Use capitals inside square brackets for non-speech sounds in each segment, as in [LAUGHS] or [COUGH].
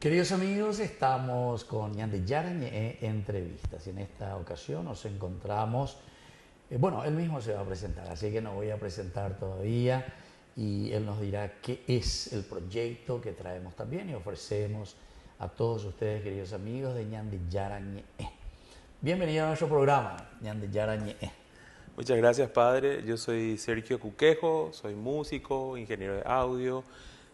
Queridos amigos, estamos con Ñande Yarañe eh, Entrevistas y en esta ocasión nos encontramos, eh, bueno, él mismo se va a presentar, así que no voy a presentar todavía y él nos dirá qué es el proyecto que traemos también y ofrecemos a todos ustedes, queridos amigos de Ñande Yarañe. Bienvenido a nuestro programa, Ñande Yarañe. Muchas gracias, padre. Yo soy Sergio Cuquejo, soy músico, ingeniero de audio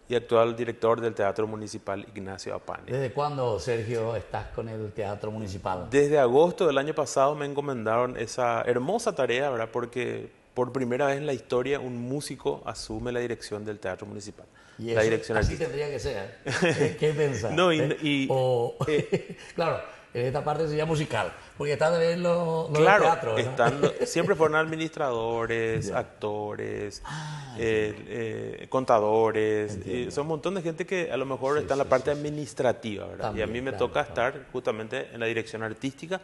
y actual director del Teatro Municipal Ignacio Apani. ¿Desde cuándo, Sergio, estás con el Teatro Municipal? Desde agosto del año pasado me encomendaron esa hermosa tarea, ¿verdad? Porque por primera vez en la historia un músico asume la dirección del Teatro Municipal. Y la dirección así tendría que ser. ¿eh? ¿Qué pensás? [LAUGHS] ¿Eh? no, y, o, eh, [LAUGHS] claro, en esta parte sería musical, porque están en los, teatros. claro, [LAUGHS] siempre fueron administradores, actores, ah, eh, eh, contadores, son un montón de gente que a lo mejor está en la parte administrativa, ¿verdad? y a mí me toca estar justamente en la dirección artística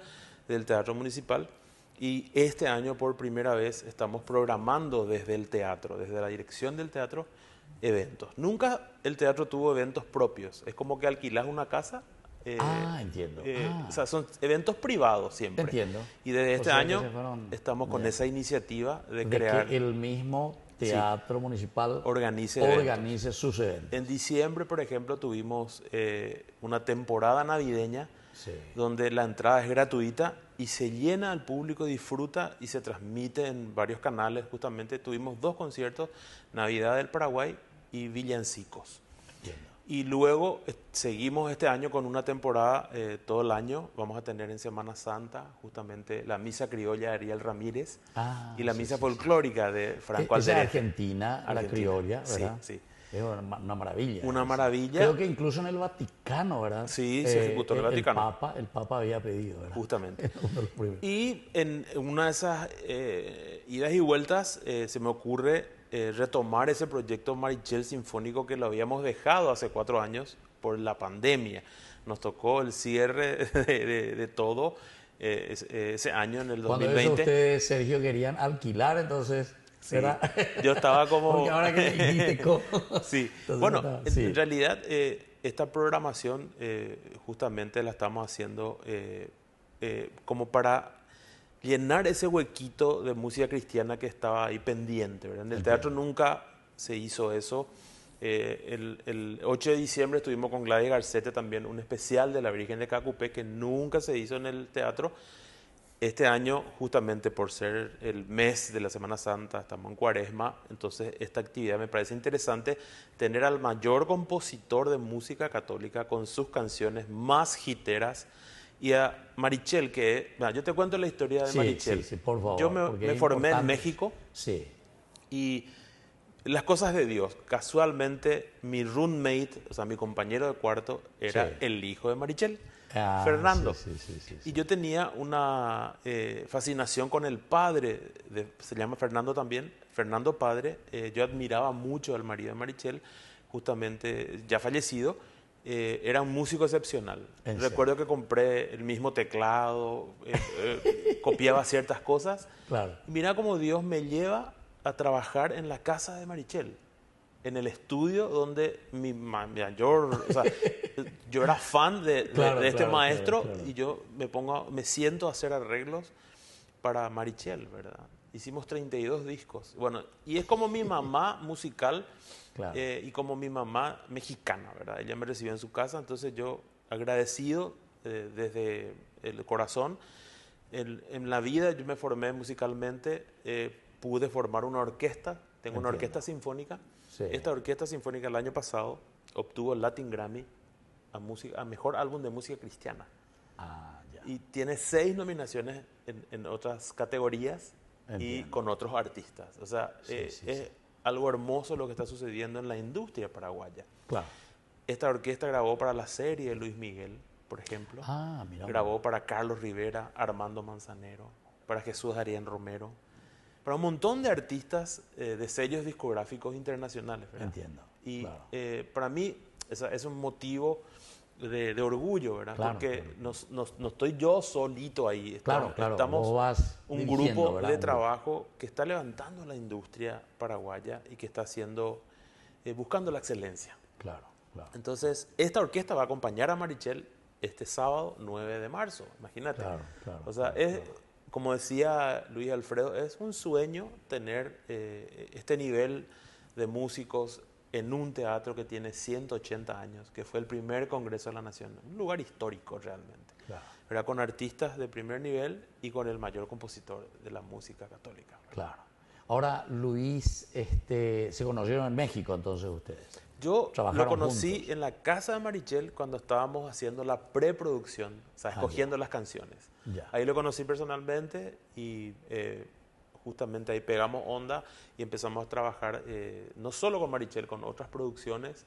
del Teatro Municipal. Y este año por primera vez estamos programando desde el teatro, desde la dirección del teatro, eventos. Nunca el teatro tuvo eventos propios. Es como que alquilas una casa eh, ah, entiendo. Eh, ah. O sea, son eventos privados siempre. Entiendo. Y desde este año estamos con esa iniciativa de, crear. Que el mismo teatro municipal organice, organice sus eventos. En diciembre, por ejemplo, tuvimos eh, una temporada navideña donde la entrada es gratuita y se llena al público, disfruta y se transmite en varios canales. Justamente tuvimos dos conciertos, Navidad del Paraguay y Villancicos. Y luego eh, seguimos este año con una temporada eh, todo el año. Vamos a tener en Semana Santa justamente la misa criolla de Ariel Ramírez ah, y la misa folclórica de Franco e-, es, Argentina, a la criolla, ¿verdad? Sí, sí. Es una maravilla. Una maravilla. Creo que incluso en el Vaticano, ¿verdad? Sí, se eh, ejecutó en el, Vaticano. El Papa, había pedido, ¿verdad? Justamente. [LAUGHS] y en una de esas idas y vueltas se me ocurre eh, retomar ese proyecto Marichel Sinfónico que lo habíamos dejado hace cuatro años por la pandemia. Nos tocó el cierre [LAUGHS] de, todo eh, eh, ese, año en el 2020. Cuando ustedes, Sergio, querían alquilar, entonces... será Yo estaba como... [LAUGHS] [LAUGHS] bueno, en realidad esta programación justamente la estamos haciendo como para llenar ese huequito de música cristiana que estaba ahí pendiente. ¿verdad? En el teatro nunca se hizo eso. Eh, el, 8 de diciembre estuvimos con Gladys Garcete también, un especial de la Virgen de Cacupé que nunca se hizo en el teatro. Este año, justamente por ser el mes de la Semana Santa, estamos en cuaresma, entonces esta actividad me parece interesante tener al mayor compositor de música católica con sus canciones más jiteras y a Marichel, que yo te cuento la historia de Marichel. Yo me, formé en México. Sí. Y las cosas de Dios. Casualmente, mi roommate, o sea, mi compañero de cuarto, era el hijo de Marichel, ah, Fernando. y yo tenía una eh, fascinación con el padre, se llama Fernando también, Fernando padre. Eh, yo admiraba mucho al marido de Marichel, justamente ya fallecido. Eh, era un músico excepcional. Recuerdo que compré el mismo teclado, eh, eh, [LAUGHS] copiaba ciertas cosas. Mira cómo Dios me lleva a trabajar en la casa de Marichel, en el estudio donde mi mayor, yo era fan de, este maestro y yo me pongo, me siento a hacer arreglos para Marichel, ¿verdad? Hicimos 32 discos. Bueno, y es como mi mamá [LAUGHS] musical eh, y como mi mamá mexicana, ¿verdad? Ella me recibió en su casa, entonces yo agradecido eh, desde el corazón. en la vida yo me formé musicalmente, eh, pude formar una orquesta, tengo una orquesta sinfónica. Esta orquesta sinfónica el año pasado obtuvo el Latin Grammy a, música, a Mejor Álbum de Música Cristiana. Ah, ya. Y tiene seis nominaciones en, en otras categorías y con otros artistas. O sea, eh, es algo hermoso lo que está sucediendo en la industria paraguaya. Claro. Esta orquesta grabó para la serie Luis Miguel, por ejemplo. Ah, mira. Grabó para Carlos Rivera, Armando Manzanero, para Jesús Darien Romero, para un montón de artistas eh, de sellos discográficos internacionales. Entiendo. Y eh, para mí es un motivo de, orgullo, ¿verdad? Porque no estoy yo solito ahí. Estamos, un grupo de trabajo que está levantando la industria paraguaya y que está haciendo, eh, buscando la excelencia. Claro, claro. Entonces, esta orquesta va a acompañar a Marichel este sábado 9 de marzo, imagínate. O sea, es como decía Luis Alfredo, es un sueño tener eh, este nivel de músicos en un teatro que tiene 180 años, que fue el primer Congreso de la Nación, un lugar histórico realmente, Era con artistas de primer nivel y con el mayor compositor de la música católica. Claro. Ahora, Luis, este, ¿se conocieron en México entonces ustedes? Yo lo conocí en la casa de Marichel cuando estábamos haciendo la preproducción, o sea, ah, escogiendo las canciones. Ahí lo conocí personalmente y eh, justamente ahí pegamos onda y empezamos a trabajar eh, no solo con Marichel, con otras producciones,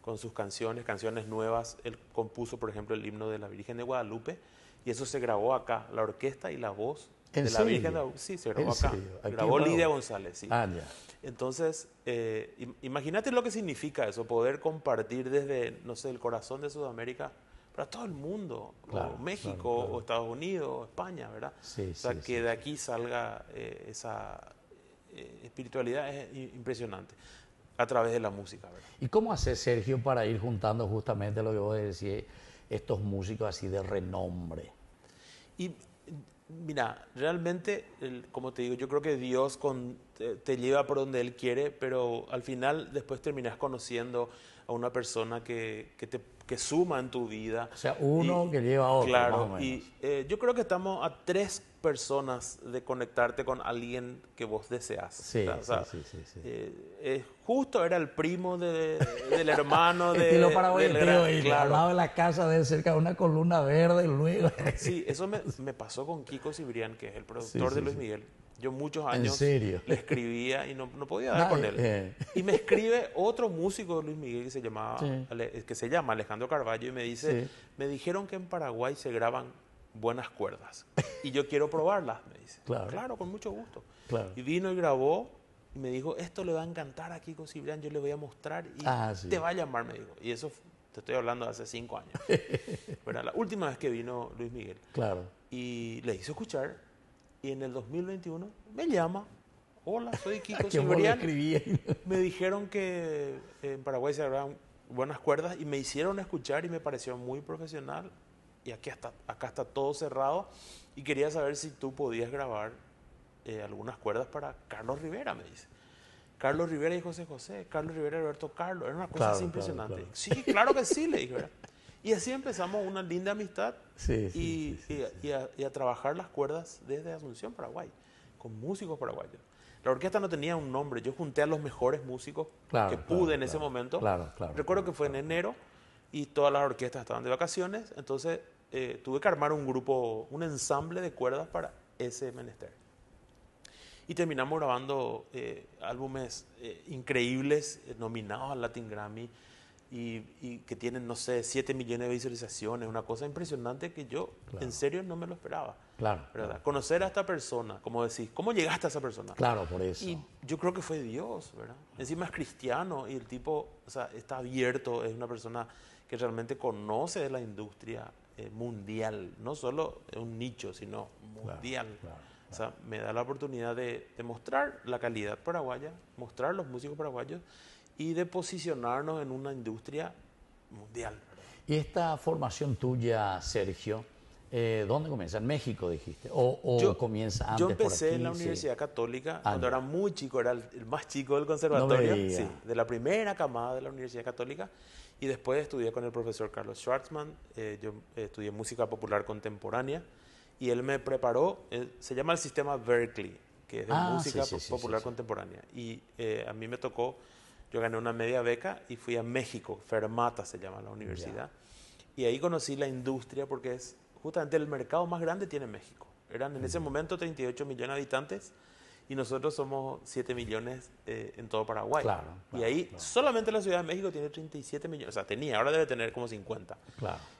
con sus canciones, canciones nuevas. Él compuso, por ejemplo, el himno de la Virgen de Guadalupe y eso se grabó acá, la orquesta y la voz de la Virgen de Guadalupe. Sí, se grabó acá. Grabó Lidia González, sí. Ah, ya. Entonces, eh, imagínate lo que significa eso, poder compartir desde, no sé, el corazón de Sudamérica para todo el mundo, México, o Estados Unidos, o España, ¿verdad? o sea, que de aquí salga eh, esa eh, espiritualidad es impresionante a través de la música. ¿Y cómo hace Sergio, para ir juntando justamente lo que vos decís, estos músicos así de renombre? Y mira, realmente, como te digo, yo creo que Dios te, lleva por donde Él quiere, pero al final después terminas conociendo a una persona que, que te que en tu vida. O sea, uno que lleva a otro. Claro, y eh, yo creo que estamos a tres personas de conectarte con alguien que vos deseas. Sí, sí, sí, eh, eh, justo era el primo del hermano [LAUGHS] de... el del tío. y claro. al lado de la casa de cerca de una columna verde, y luego... sí, eso me, me pasó con Kiko Cibrián, que es el productor de Luis Miguel. Yo muchos años le escribía y no, no podía dar con él. Eh. Y me escribe otro músico de Luis Miguel que se, llamaba, que se llama Alejandro Carballo y me dice, me dijeron que en Paraguay se graban buenas cuerdas y yo quiero probarlas, me dice. Claro, con mucho gusto. Y vino y grabó y me dijo, esto le va a encantar aquí con Cibrián, yo le voy a mostrar y ah, te va a llamar, me dijo. Y eso, te estoy hablando de hace cinco años. [LAUGHS] Era la última vez que vino Luis Miguel. Claro. Y le hizo escuchar y en el 2021 me llama. Hola, soy Kiko Silverian. [LAUGHS] Me dijeron que en Paraguay se grababan buenas cuerdas y me hicieron escuchar y me pareció muy profesional. Y aquí está, acá está todo cerrado. Y quería saber si tú podías grabar eh, algunas cuerdas para Carlos Rivera, me dice. Carlos Rivera y José José, Carlos Rivera y Alberto Carlos. Era una cosa impresionante. Sí, claro que sí, le dije, y así empezamos una linda amistad y, a, trabajar las cuerdas desde Asunción, Paraguay, con músicos paraguayos. La orquesta no tenía un nombre, yo junté a los mejores músicos que pude en ese momento. Recuerdo que fue en enero y todas las orquestas estaban de vacaciones, entonces eh, tuve que armar un grupo, un ensamble de cuerdas para ese menester. Y terminamos grabando eh, álbumes eh, increíbles, nominados al Latin Grammy y, que tienen, no sé, 7 millones de visualizaciones, una cosa impresionante que yo en serio no me lo esperaba. Claro, ¿verdad? Conocer a esta persona, como decís, ¿cómo llegaste a esa persona? Claro, por eso. Y yo creo que fue Dios, ¿verdad? Encima es cristiano y el tipo, o sea, está abierto, es una persona que realmente conoce de la industria eh, mundial, no solo un nicho, sino mundial. O sea, me da la oportunidad de, de mostrar la calidad paraguaya, mostrar los músicos paraguayos y de posicionarnos en una industria mundial. ¿Y esta formación tuya, Sergio, eh, dónde comienza? ¿En México dijiste? ¿O, o yo, comienza antes? Yo empecé en la Universidad Católica, ah, cuando era muy chico, era el, más chico del conservatorio, sí, de la primera camada de la Universidad Católica, y después estudié con el profesor Carlos Schwartzman, eh, yo estudié música popular contemporánea, y él me preparó, eh, se llama el sistema Berkeley, que es de ah, música popular contemporánea, y a mí me tocó yo gané una media beca y fui a México, Fermata se llama la universidad. Y ahí conocí la industria porque es justamente el mercado más grande tiene México. Eran en ese momento 38 millones de habitantes y nosotros somos 7 millones eh, en todo Paraguay. y ahí solamente la Ciudad de México tiene 37 millones, o sea, tenía, ahora debe tener como 50.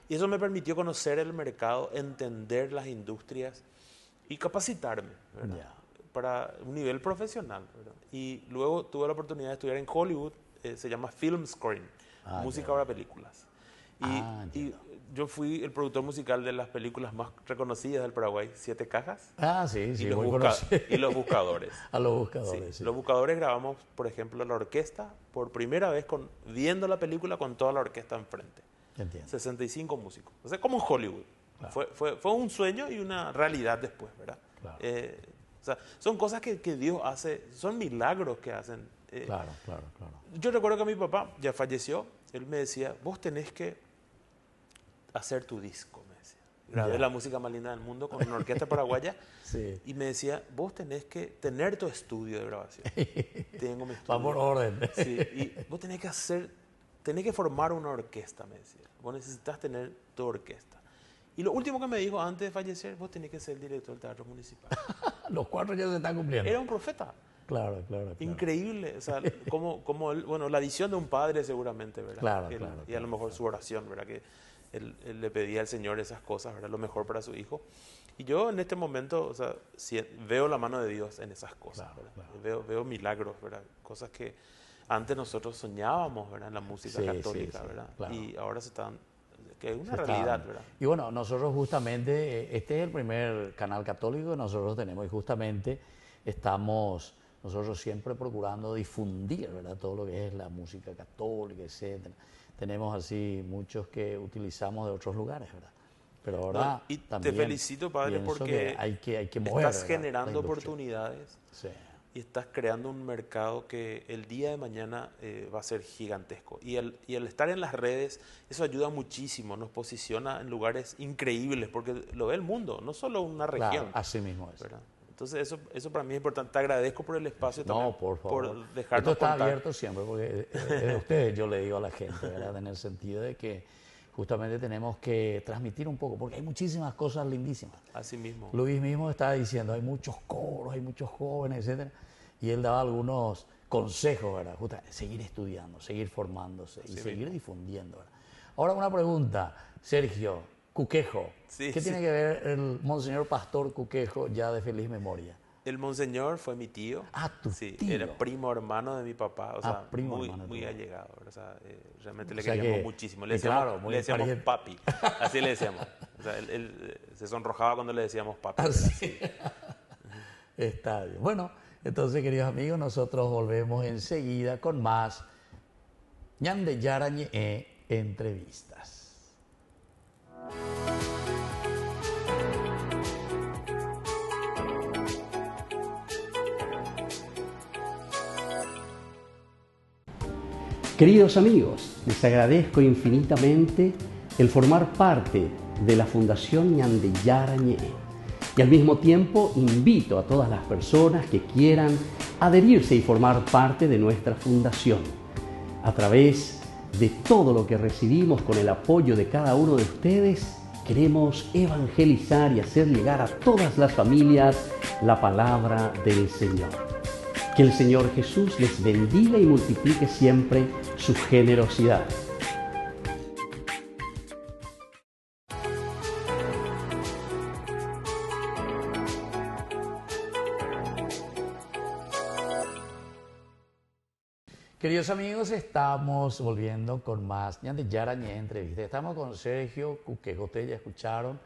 Y eso me permitió conocer el mercado, entender las industrias y capacitarme para un nivel profesional. Y luego tuve la oportunidad de estudiar en Hollywood, eh, se llama Film screen, ah, música para películas. Y, ah, yo fui el productor musical de las películas más reconocidas del Paraguay, Siete Cajas. Ah, sí, sí. Y los, y los Buscadores. [LAUGHS] a los Buscadores. Los Buscadores grabamos, por ejemplo, la orquesta por primera vez viendo la película con toda la orquesta enfrente. 65 músicos. O sea, como en Hollywood. Fue, fue, fue, un sueño y una realidad después, ¿verdad? Eh, son cosas que, que Dios hace, son milagros que hacen. Eh, claro, claro, claro. Yo recuerdo que mi papá ya falleció, él me decía, vos tenés que hacer tu disco, me decía. Grabé la música más linda del mundo con una orquesta [LAUGHS] paraguaya sí. y me decía, vos tenés que tener tu estudio de grabación. [LAUGHS] Tengo mi estudio. Vamos por orden. Sí, y vos tenés que hacer, tenés que formar una orquesta, me decía. Vos necesitas tener tu orquesta. Y lo último que me dijo antes de fallecer, vos tenés que ser el director del teatro municipal. [LAUGHS] los cuatro ya se están cumpliendo. Era un profeta. Claro, claro. claro. Increíble. O sea, [LAUGHS] como, como el, bueno, la visión de un padre seguramente, ¿verdad? Claro, claro. Y a lo mejor su oración, ¿verdad? Que él, le pedía al Señor esas cosas, ¿verdad? Lo mejor para su hijo. Y yo en este momento, o sea, si, e, veo la mano de Dios en esas cosas, Veo, veo milagros, ¿verdad? Cosas que antes nosotros soñábamos, ¿verdad? En la música católica, ¿verdad? Y ahora se están que es una realidad, ¿verdad? Y bueno, nosotros justamente, eh, este es el primer canal católico que nosotros tenemos y justamente estamos nosotros siempre procurando difundir, ¿verdad? Todo lo que es la música católica, etcétera. Tenemos así muchos que utilizamos de otros lugares, ¿verdad? Pero ahora también te felicito, padre, porque hay que, estás generando oportunidades y estás creando un mercado que el día de mañana eh, va a ser gigantesco. Y el, y estar en las redes, eso ayuda muchísimo, nos posiciona en lugares increíbles, porque lo ve el mundo, no solo una región. así mismo es. Entonces, eso, eso para mí es importante. Te agradezco por el espacio no, por favor. Por dejarnos Esto está abierto siempre, porque de eh, eh, ustedes yo le digo a la gente, ¿verdad? en el sentido de que justamente tenemos que transmitir un poco, porque hay muchísimas cosas lindísimas. Así mismo. Luis mismo estaba diciendo, hay muchos coros, hay muchos jóvenes, etc. Y él daba algunos consejos, ¿verdad? Justo, seguir estudiando, seguir formándose y seguir difundiendo. ¿verdad? Ahora una pregunta, Sergio Cuquejo. ¿Qué tiene que ver el Monseñor Pastor Cuquejo ya de feliz memoria? El monseñor fue mi tío. Ah, tú. sí, Era primo hermano de mi papá. O ah, sea, primo muy, allegado. O sea, eh, realmente le queríamos muchísimo. Le decíamos, le decíamos papi. [LAUGHS] Así le decíamos. O sea, él, eh, se sonrojaba cuando le decíamos papi. Ah, así. [LAUGHS] Está bien. Bueno, entonces, queridos amigos, nosotros volvemos enseguida con más Ñan de Yarañe e entrevistas. Queridos amigos, les agradezco infinitamente el formar parte de la Fundación Ñandeyarañé y al mismo tiempo invito a todas las personas que quieran adherirse y formar parte de nuestra fundación. A través de todo lo que recibimos con el apoyo de cada uno de ustedes, queremos evangelizar y hacer llegar a todas las familias la palabra del Señor. Que el Señor Jesús les bendiga y multiplique siempre su generosidad. Queridos amigos, estamos volviendo con más de ni Entrevista. Estamos con Sergio, Cuque ustedes ya escucharon,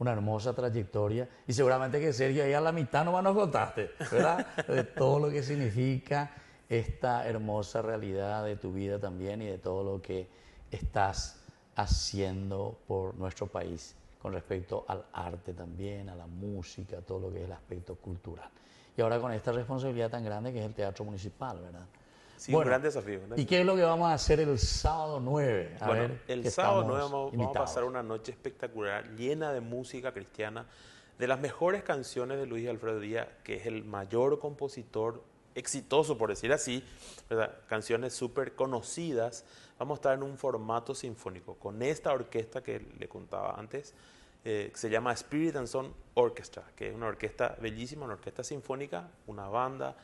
una hermosa trayectoria y seguramente que Sergio ahí a la mitad no nos contaste, ¿verdad? [LAUGHS] De todo lo que significa esta hermosa realidad de tu vida también y de todo lo que estás haciendo por nuestro país con respecto al arte también, a la música, todo lo que es el aspecto cultural. Y ahora con esta responsabilidad tan grande que es el Teatro Municipal, ¿verdad? Sí, un gran desafío. ¿Y qué es lo que vamos a hacer el sábado 9? A bueno, ver, el sábado 9 vamos, a pasar una noche espectacular, llena de música cristiana, de las mejores canciones de Luis Alfredo Díaz, que es el mayor compositor exitoso, por decir así, canciones súper conocidas. Vamos a estar en un formato sinfónico, con esta orquesta que le contaba antes, eh, que se llama Spirit and son Orchestra, que es una orquesta bellísima, una orquesta sinfónica, una banda,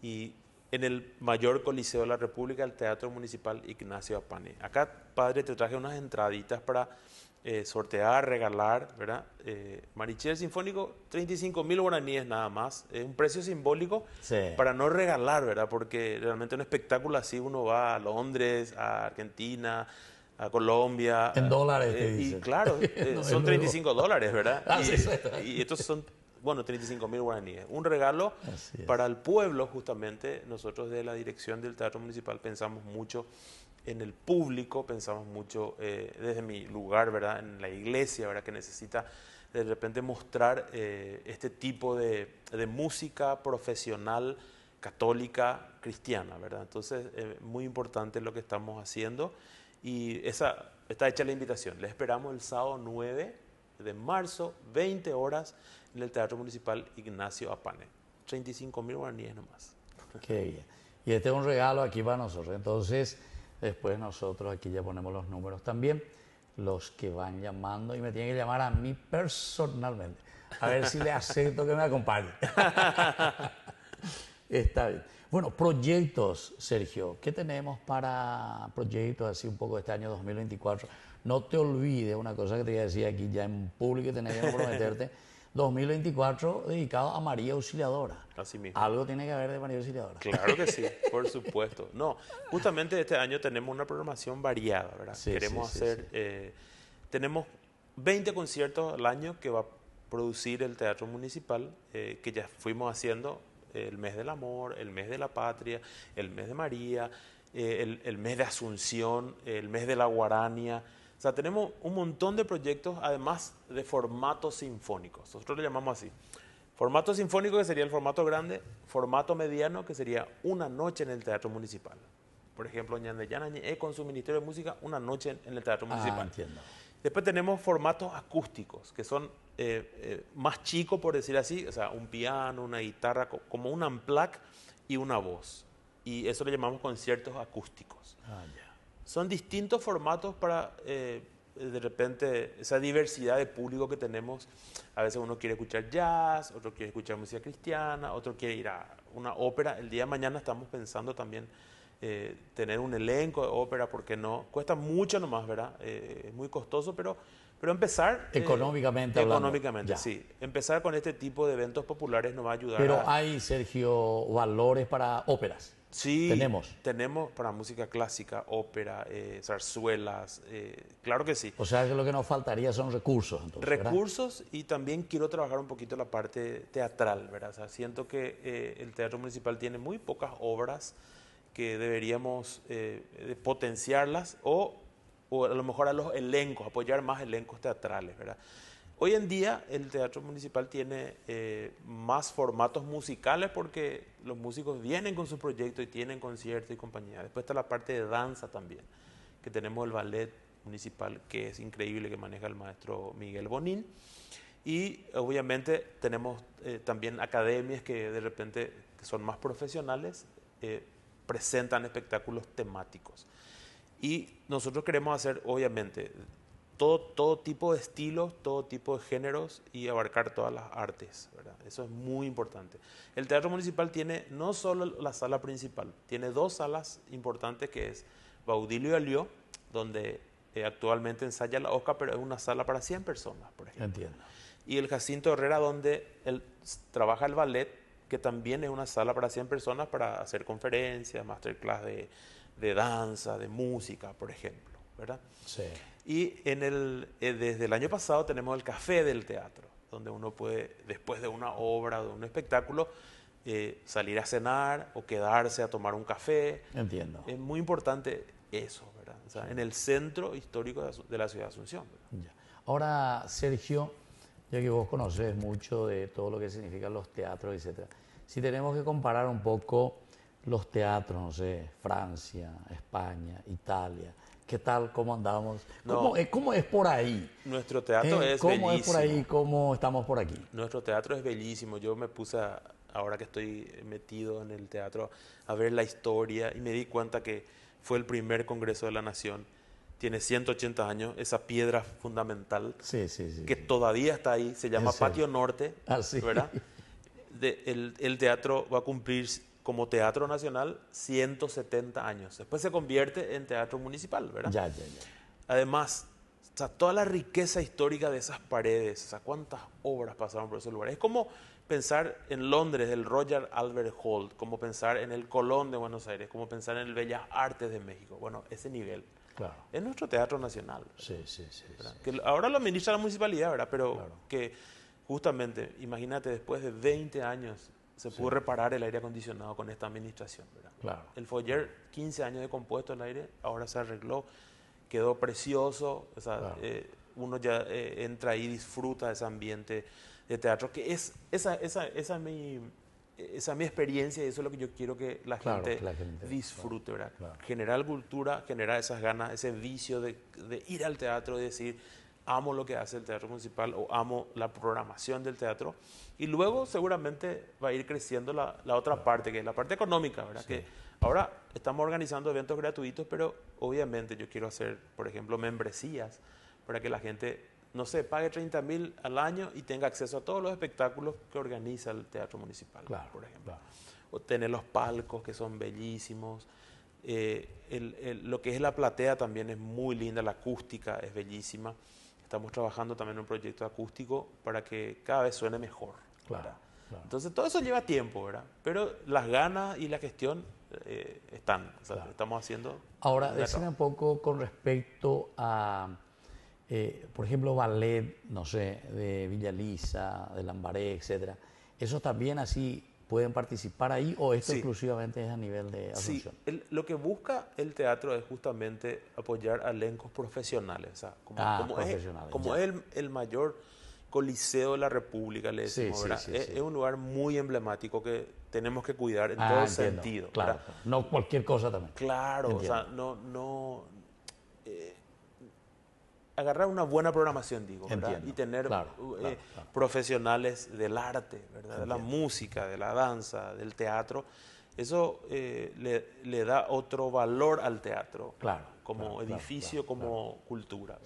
y en el mayor coliseo de la República, el Teatro Municipal Ignacio Apane. Acá, padre, te traje unas entraditas para eh, sortear, regalar, ¿verdad? Eh, Marichel Sinfónico, 35 mil guaraníes nada más. Es un precio simbólico para no regalar, ¿verdad? Porque realmente un espectáculo así uno va a Londres, a Argentina, a Colombia. En dólares, te eh, Y claro, [LAUGHS] eh, son 35 dólares, ¿verdad? Ah, y, y estos son bueno, 35 mil guaraníes. Un regalo para el pueblo, justamente. Nosotros de la dirección del Teatro Municipal pensamos mucho en el público, pensamos mucho eh, desde mi lugar, ¿verdad? En la iglesia, ¿verdad? Que necesita de repente mostrar eh, este tipo de, música profesional católica cristiana, ¿verdad? Entonces, eh, muy importante lo que estamos haciendo y esa está hecha la invitación. Les esperamos el sábado 9 de marzo, 20 horas, en el Teatro Municipal Ignacio Apane. 35 mil guaraníes nomás. Qué bien. Y este es un regalo aquí para nosotros. Entonces, después nosotros aquí ya ponemos los números también. Los que van llamando y me tienen que llamar a mí personalmente. A ver si le [LAUGHS] acepto que me acompañe. [LAUGHS] Está bien. Bueno, proyectos, Sergio. ¿Qué tenemos para proyectos así un poco este año 2024? No te olvides una cosa que te voy a decir aquí ya en público y tenés que [LAUGHS] prometerte. 2024 dedicado a María Auxiliadora. Así mismo. Algo tiene que ver de María Auxiliadora. Claro que sí, [LAUGHS] por supuesto. No, justamente este año tenemos una programación variada, ¿verdad? Queremos hacer, eh, tenemos 20 conciertos al año que va a producir el Teatro Municipal, eh, que ya fuimos haciendo el mes del amor, el mes de la patria, el mes de María, eh, el, el, mes de Asunción, el mes de la Guarania o sea, tenemos un montón de proyectos, además de formatos sinfónicos. Nosotros le llamamos así. Formato sinfónico, que sería el formato grande, formato mediano, que sería una noche en el Teatro Municipal. Por ejemplo, Ñandellana eh, con su Ministerio de Música, una noche en el Teatro ah, Municipal. Ah, entiendo. Después tenemos formatos acústicos, que son eh, eh, más chicos, por decir así, o sea, un piano, una guitarra, como un amplac y una voz. Y eso le llamamos conciertos acústicos. Ah, son distintos formatos para eh, de repente esa diversidad de público que tenemos. A veces uno quiere escuchar jazz, otro quiere escuchar música cristiana, otro quiere ir a una ópera. El día de mañana estamos pensando también eh, tener un elenco de ópera, porque no? Cuesta mucho nomás, ¿verdad? Eh, es muy costoso, pero, pero empezar... Económicamente Económicamente, sí. Empezar con este tipo de eventos populares nos va a ayudar. Pero hay, Sergio, valores para óperas. Sí, tenemos. Tenemos para música clásica, ópera, eh, zarzuelas, eh, claro que sí. O sea que lo que nos faltaría son recursos. recursos y también quiero trabajar un poquito la parte teatral, ¿verdad? siento que eh, el Teatro Municipal tiene muy pocas obras que deberíamos potenciarlas o, o a lo mejor a los elencos, apoyar más elencos teatrales, ¿verdad? Hoy en día el teatro municipal tiene eh, más formatos musicales porque los músicos vienen con su proyecto y tienen conciertos y compañía. Después está la parte de danza también, que tenemos el ballet municipal que es increíble, que maneja el maestro Miguel Bonín. Y obviamente tenemos eh, también academias que de repente son más profesionales, eh, presentan espectáculos temáticos. Y nosotros queremos hacer, obviamente, todo, todo tipo de estilos, todo tipo de géneros y abarcar todas las artes. ¿verdad? Eso es muy importante. El Teatro Municipal tiene no solo la sala principal, tiene dos salas importantes que es Baudilio y donde eh, actualmente ensaya la Oscar, pero es una sala para 100 personas, por ejemplo. Entiendo. Y el Jacinto Herrera, donde él trabaja el ballet, que también es una sala para 100 personas para hacer conferencias, masterclass de, de danza, de música, por ejemplo. ¿verdad? Sí. Y en eh, desde el año pasado tenemos el café del teatro, donde uno puede, después de una obra, de un espectáculo, eh, salir a cenar o quedarse a tomar un café. Entiendo. Es muy importante eso, ¿verdad? en el centro histórico de la ciudad de Asunción. Ahora, Sergio, ya que vos conoces mucho de todo lo que significan los teatros, etc. si tenemos que comparar un poco los teatros, no sé, Francia, España, Italia, ¿Qué tal? ¿Cómo andamos? ¿Cómo, es por ahí? Nuestro teatro ¿Eh? es ¿Cómo es por ahí? ¿Cómo estamos por aquí? Nuestro teatro es bellísimo. Yo me puse, ahora que estoy metido en el teatro, a ver la historia y me di cuenta que fue el primer Congreso de la Nación. Tiene 180 años, esa piedra fundamental que todavía está ahí, se llama Patio Norte, ah, ¿verdad? [LAUGHS] De, el, el teatro va a cumplir como Teatro Nacional 170 años. Después se convierte en Teatro Municipal, ¿verdad? Ya, ya, ya. Además, o toda la riqueza histórica de esas paredes, o sea, cuántas obras pasaron por ese lugares. Es como pensar en Londres, el Roger Albert Hall, como pensar en el Colón de Buenos Aires, como pensar en el Bellas Artes de México. Bueno, ese nivel. Claro. Es nuestro teatro nacional. Sí, sí, sí, Que ahora lo administra la municipalidad, ¿verdad? Pero que justamente, imagínate, después de 20 años se pudo reparar el aire acondicionado con esta administración. El foyer, 15 años de compuesto el aire, ahora se arregló, quedó precioso, eh, uno ya eh, entra y disfruta de ese ambiente de teatro, que es esa, esa, mi, mi experiencia y eso es lo que yo quiero que la, gente, disfrute, Generar cultura, generar esas ganas, ese vicio de ir al teatro y decir amo lo que hace el teatro municipal o amo la programación del teatro. Y luego seguramente va a ir creciendo la, la otra parte, que es la parte económica, ¿verdad? Que ahora estamos organizando eventos gratuitos, pero obviamente yo quiero hacer, por ejemplo, membresías para que la gente, no sé, pague 30 mil al año y tenga acceso a todos los espectáculos que organiza el teatro municipal, por ejemplo. O tener los palcos que son bellísimos. Eh, el, lo que es la platea también es muy linda, la acústica es bellísima estamos trabajando también en un proyecto acústico para que cada vez suene mejor. Claro, Entonces todo eso lleva tiempo, ¿verdad? Pero las ganas y la gestión eh, están, o sea, estamos haciendo. Ahora, decime un poco con respecto a, eh, por ejemplo, ballet, no sé, de Villa Lisa, de Lambaré, etcétera. Eso también así pueden participar ahí o esto exclusivamente es a nivel de Asunción? Sí, lo que busca el teatro es justamente apoyar a elencos profesionales, ah, como, es, el, mayor coliseo de la República, le decimos, es, un lugar muy emblemático que tenemos que cuidar en ah, todo sentido. Claro, no cualquier cosa también. Claro, o sea, no, no, eh, agarrar una buena programación, digo, y tener uh, eh, profesionales del arte, de la música, de la danza, del teatro. Eso eh, le, da otro valor al teatro, como edificio, como cultura.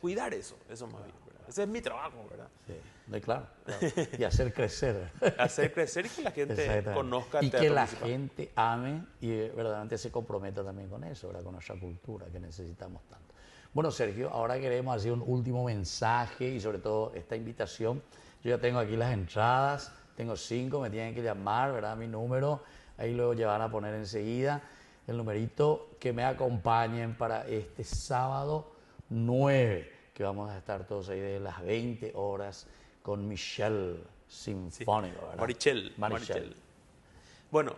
Cuidar eso, eso más bien. Ese es mi trabajo, ¿verdad? Sí, claro. [LAUGHS] Y hacer crecer. hacer crecer y que la gente conozca el Y que la gente ame y verdaderamente se comprometa también con eso, ¿verdad? con nuestra cultura que necesitamos tanto. Bueno, Sergio, ahora queremos hacer un último mensaje y sobre todo esta invitación. Yo ya tengo aquí las entradas, tengo cinco, me tienen que llamar, ¿verdad? Mi número, ahí lo llevan a poner enseguida. El numerito que me acompañen para este sábado 9, que vamos a estar todos ahí de las 20 horas con Michelle Sinfónico, ¿verdad? Marichel. Bueno,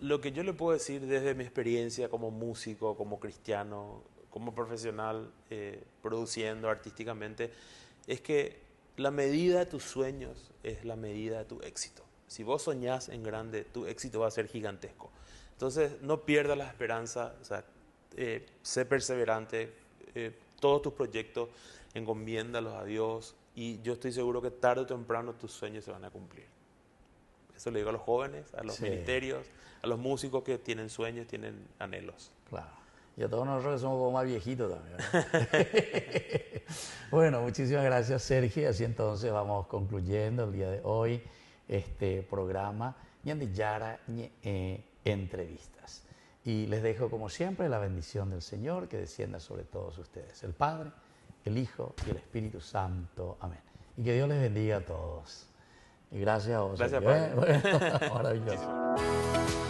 lo que yo le puedo decir desde mi experiencia como músico, como cristiano, como profesional, eh, produciendo artísticamente, es que la medida de tus sueños es la medida de tu éxito. Si vos soñás en grande, tu éxito va a ser gigantesco. Entonces, no pierdas la esperanza, o sea, eh, sé perseverante, eh, todos tus proyectos, encomiéndalos a Dios y yo estoy seguro que tarde o temprano tus sueños se van a cumplir. Eso le digo a los jóvenes, a los ministerios, a los músicos que tienen sueños, tienen anhelos. Claro. Y a todos nosotros que somos un poco más viejitos también. [LAUGHS] bueno, muchísimas gracias, Sergio. así entonces vamos concluyendo el día de hoy este programa Yara eh, Entrevistas. Y les dejo, como siempre, la bendición del Señor que descienda sobre todos ustedes. El Padre, el Hijo y el Espíritu Santo. Amén. Y que Dios les bendiga a todos. Y gracias a vos. Gracias, ¿eh? [LAUGHS] maravilloso.